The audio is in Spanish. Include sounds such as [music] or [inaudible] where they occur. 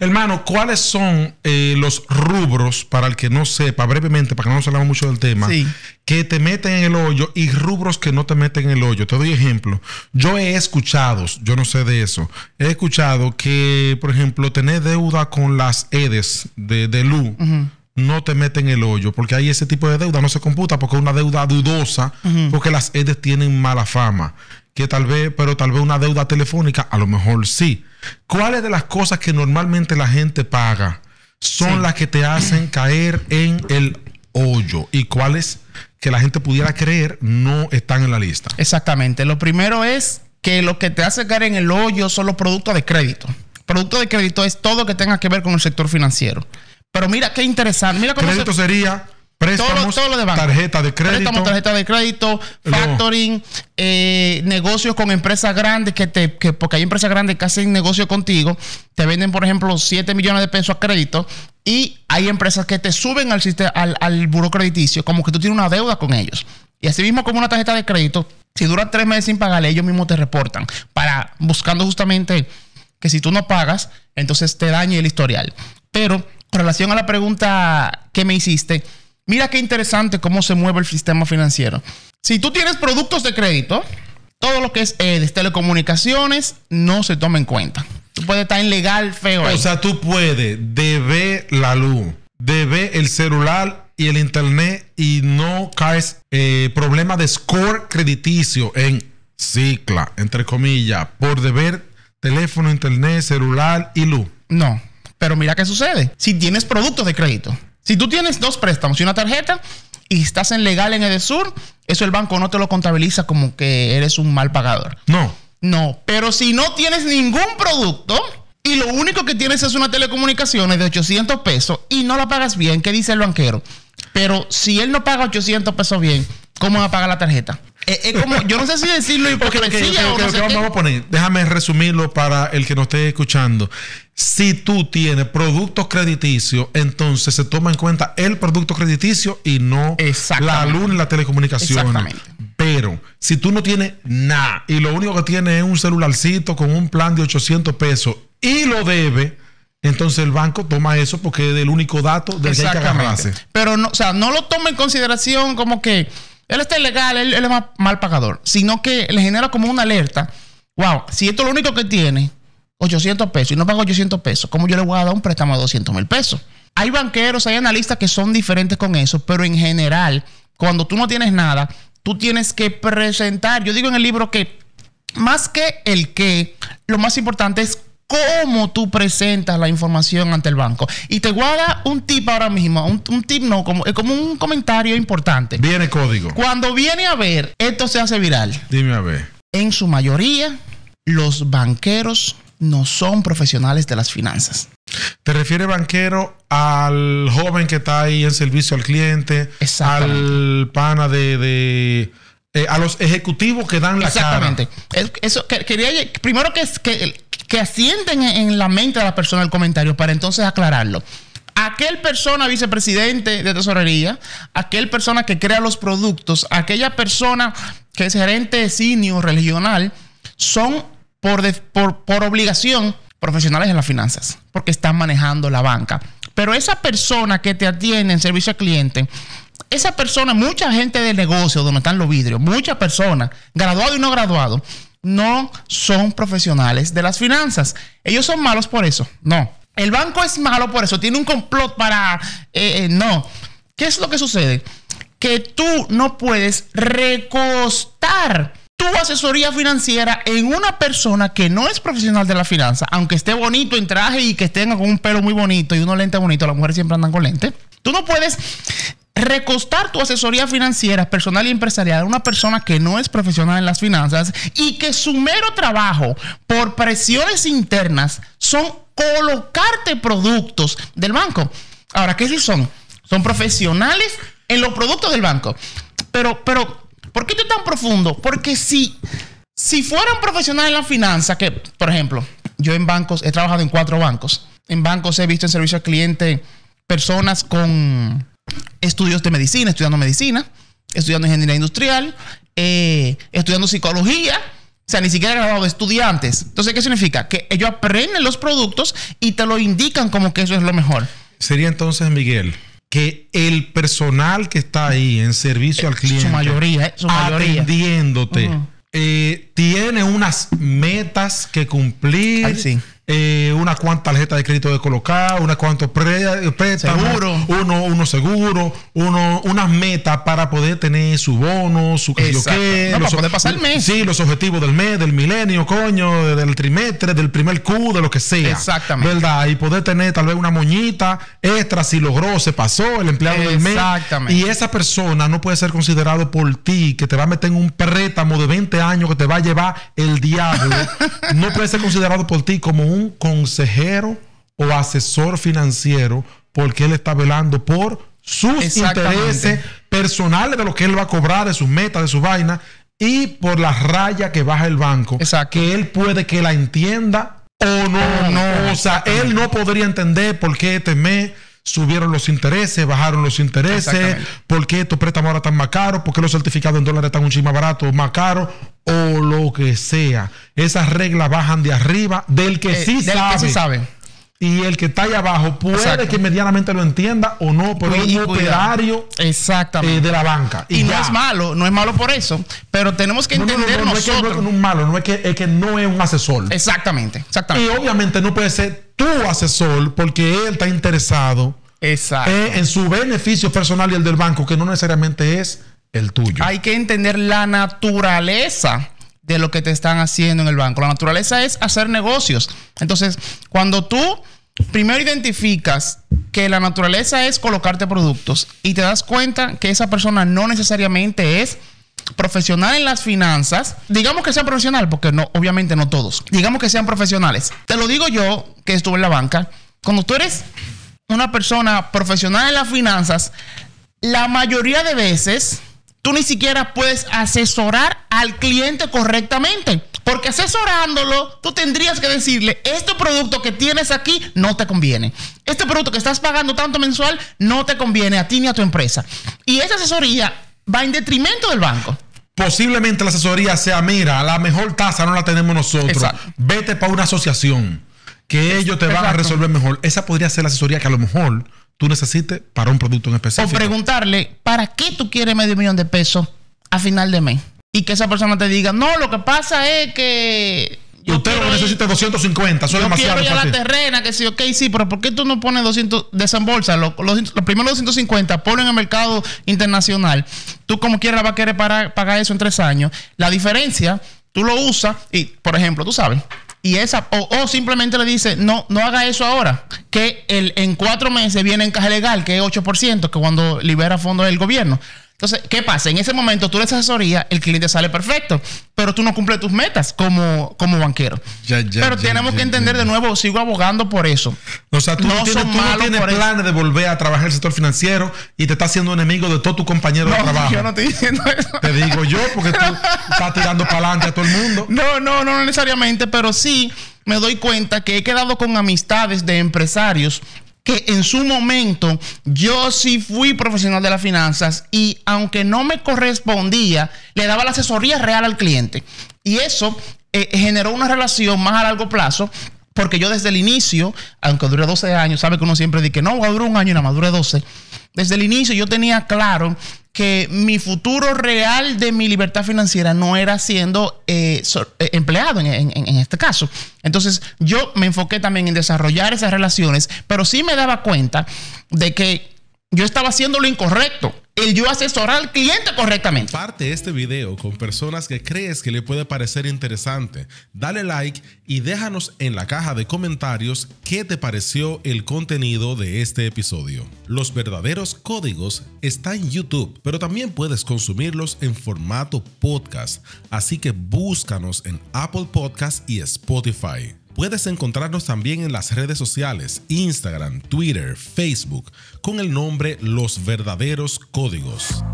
Hermano, ¿cuáles son eh, los rubros, para el que no sepa, brevemente, para que no nos hablamos mucho del tema, que te meten en el hoyo y rubros que no te meten en el hoyo? Te doy ejemplo. Yo he escuchado, yo no sé de eso, he escuchado que, por ejemplo, tener deuda con las EDES de, de LU. no te meten el hoyo, porque hay ese tipo de deuda no se computa porque es una deuda dudosa, porque las EDES tienen mala fama que tal vez, pero tal vez una deuda telefónica, a lo mejor sí. ¿Cuáles de las cosas que normalmente la gente paga son las que te hacen caer en el hoyo y cuáles que la gente pudiera creer no están en la lista? Exactamente. Lo primero es que lo que te hace caer en el hoyo son los productos de crédito. Producto de crédito es todo que tenga que ver con el sector financiero. Pero mira qué interesante. Mira cómo crédito sería Préstamos, de tarjeta de crédito. Préstamos, tarjeta de crédito, factoring, eh, negocios con empresas grandes que te, que, porque hay empresas grandes que hacen negocio contigo, te venden, por ejemplo, 7 millones de pesos a crédito y hay empresas que te suben al, al, al buro crediticio, como que tú tienes una deuda con ellos. Y así mismo como una tarjeta de crédito, si dura tres meses sin pagarle, ellos mismos te reportan para buscando justamente que si tú no pagas, entonces te dañe el historial. Pero, en relación a la pregunta que me hiciste, Mira qué interesante cómo se mueve el sistema financiero. Si tú tienes productos de crédito, todo lo que es eh, de telecomunicaciones no se toma en cuenta. Tú puedes estar ilegal, feo. O sea, tú puedes deber la luz, deber el celular y el internet y no caes eh, problema de score crediticio en cicla, entre comillas, por deber teléfono, internet, celular y luz. No, pero mira qué sucede. Si tienes productos de crédito, si tú tienes dos préstamos y una tarjeta y estás en legal en Edesur, eso el banco no te lo contabiliza como que eres un mal pagador. No. No, pero si no tienes ningún producto y lo único que tienes es una telecomunicaciones de 800 pesos y no la pagas bien, ¿qué dice el banquero? Pero si él no paga 800 pesos bien, ¿cómo va a pagar la tarjeta? Eh, yo no sé si decirlo y porque me poner, déjame resumirlo para el que No esté escuchando. Si tú tienes productos crediticios, entonces se toma en cuenta el producto crediticio y no la luz y la telecomunicación. Pero si tú no tienes nada y lo único que tienes es un celularcito con un plan de 800 pesos y lo debe entonces el banco toma eso porque es el único dato de que hay Pero no, o sea, no lo toma en consideración como que él está ilegal, él, es mal, mal pagador, sino que le genera como una alerta. Wow, si esto es lo único que tiene, 800 pesos, y no pago 800 pesos, ¿cómo yo le voy a dar un préstamo de 200 mil pesos? Hay banqueros, hay analistas que son diferentes con eso, pero en general, cuando tú no tienes nada, tú tienes que presentar, yo digo en el libro que más que el que lo más importante es cómo tú presentas la información ante el banco. Y te guarda un tip ahora mismo, un, tip no, como, como un comentario importante. Viene código. Cuando viene a ver, esto se hace viral. Dime a ver. En su mayoría, los banqueros no son profesionales de las finanzas. ¿Te refiere banquero al joven que está ahí en servicio al cliente? Al pana de, eh, a los ejecutivos que dan la cara. Exactamente. Eso, quería, primero que, que, que ascienden en la mente de la persona el comentario para entonces aclararlo aquel persona vicepresidente de tesorería, aquel persona que crea los productos, aquella persona que es gerente de senior regional, son por, por, obligación profesionales en las finanzas, porque están manejando la banca. Pero esa persona que te atiende en servicio al cliente, esa persona, mucha gente de negocio donde están los vidrios, muchas personas, graduado y no graduado, no son profesionales de las finanzas. Ellos son malos por eso. No. El banco es malo por eso. Tiene un complot para... Eh, eh, no. ¿Qué es lo que sucede? Que tú no puedes recostar tu asesoría financiera en una persona que no es profesional de la finanza, aunque esté bonito en traje y que tenga con un pelo muy bonito y unos lentes bonitos, las mujeres siempre andan con lentes. Tú no puedes recostar tu asesoría financiera, personal y empresarial a una persona que no es profesional en las finanzas y que su mero trabajo por presiones internas son colocarte productos del banco. Ahora, ¿qué sí son? Son profesionales en los productos del banco. Pero, pero, ¿por qué esto es tan profundo? Porque si, si fueran profesionales en la finanza, que, por ejemplo, yo en bancos, he trabajado en cuatro bancos. En bancos he visto en servicio al cliente personas con estudios de medicina, estudiando medicina, estudiando ingeniería industrial, eh, estudiando psicología. O sea, ni siquiera graduado estudiantes. Entonces, ¿qué significa? Que ellos aprenden los productos y te lo indican como que eso es lo mejor. Sería entonces, Miguel, que el personal que está ahí en servicio al eh, cliente, eh, su mayoría, su mayoría. tiene unas metas que cumplir eh, unas tarjeta de crédito de colocar, unas cuantas eh, préstamos, uno, uno seguro, uno, unas metas para poder tener su bono, su que qué, los, para poder mes. Sí, los objetivos del mes, del milenio, coño, del trimestre, del primer Q, de lo que sea. Exactamente. ¿Verdad? Y poder tener tal vez una moñita extra si logró, se pasó, el empleado del mes. Y esa persona no puede ser considerado por ti, que te va a meter en un préstamo de 20 años que te va a llevar el diablo. [laughs] no puede ser considerado por ti como un un consejero o asesor financiero porque él está velando por sus intereses personales de lo que él va a cobrar, de sus metas, de su vaina y por la raya que baja el banco. sea Que él puede que la entienda o no. no o sea, él no podría entender por qué este mes subieron los intereses, bajaron los intereses, por qué estos préstamos ahora están más caros, por qué los certificados en dólares están un chisme más barato, más caros o lo que sea. Esas reglas bajan de arriba del que, eh, sí, sabe. Y el que está ahí abajo puede que medianamente lo entienda o no, pero es un operario Exactamente. Eh, de la banca. Y, no es malo, no es malo por eso, pero tenemos que entender nosotros. No es que no es un malo, no es que, es que no es un asesor. Exactamente, exactamente. Y obviamente no puede ser tu asesor porque él está interesado eh, en su beneficio personal y el del banco, que no necesariamente es el tuyo. Hay que entender la naturaleza de lo que te están haciendo en el banco. La naturaleza es hacer negocios. Entonces, cuando tú primero identificas que la naturaleza es colocarte productos y te das cuenta que esa persona no necesariamente es profesional en las finanzas, digamos que sea profesional, porque no, obviamente no todos, digamos que sean profesionales. Te lo digo yo, que estuve en la banca, cuando tú eres una persona profesional en las finanzas, la mayoría de veces tú ni siquiera puedes asesorar al cliente correctamente. Porque asesorándolo, tú tendrías que decirle, este producto que tienes aquí no te conviene. Este producto que estás pagando tanto mensual no te conviene a ti ni a tu empresa. Y esa asesoría va en detrimento del banco. Posiblemente la asesoría sea, mira, la mejor tasa no la tenemos nosotros. Vete para una asociación que ellos te van a resolver mejor. Esa podría ser la asesoría que a lo mejor tú necesites para un producto en específico. O preguntarle, ¿para qué tú quieres medio millón de pesos a final de mes? Y que esa persona te diga, no, lo que pasa es que yo usted lo necesita 250, es demasiado. Yo quiero ir a la terrena, que sí, ok, sí, pero ¿por qué tú no pones 200, desembolsa los, los, los primeros 250, ponlo en el mercado internacional. Tú como quieras va a querer pagar eso en tres años. La diferencia, tú lo usas y, por ejemplo, tú sabes, y esa, o, o, simplemente le dice, no, no haga eso ahora, que el, en cuatro meses viene en caja legal, que es 8%, que cuando libera fondos del gobierno. Entonces, ¿qué pasa? En ese momento tú le haces asesoría, el cliente sale perfecto, pero tú no cumples tus metas como, como banquero. pero tenemos que entender de nuevo, sigo abogando por eso. O sea, tú no, tienes, planes de volver a trabajar en el sector financiero y te estás haciendo enemigo de todos tus compañeros de trabajo. No, [laughs] Yo no estoy diciendo eso. Te digo yo, porque tú estás tirando para adelante a todo el mundo. [laughs] No, no, no necesariamente, pero sí me doy cuenta que he quedado con amistades de empresarios que en su momento yo sí fui profesional de las finanzas y aunque no me correspondía, le daba la asesoría real al cliente. Y eso eh, generó una relación más a largo plazo porque yo desde el inicio, aunque duré 12 años, sabe que uno siempre dice que no, va a durar un año y nada más duré 12. Desde el inicio yo tenía claro que mi futuro real de mi libertad financiera no era siendo eh, eh, empleado en, en, este caso. Entonces yo me enfoqué también en desarrollar esas relaciones, pero sí me daba cuenta de que yo estaba haciendo lo incorrecto el yo asesorar al cliente correctamente. Parte este video con personas que crees que le puede parecer interesante. Dale like y déjanos en la caja de comentarios qué te pareció el contenido de este episodio. Los verdaderos códigos están en YouTube, pero también puedes consumirlos en formato podcast. Así que búscanos en Apple Podcast y Spotify. Puedes encontrarnos también en las redes sociales, Instagram, Twitter, Facebook, con el nombre Los Verdaderos Códigos.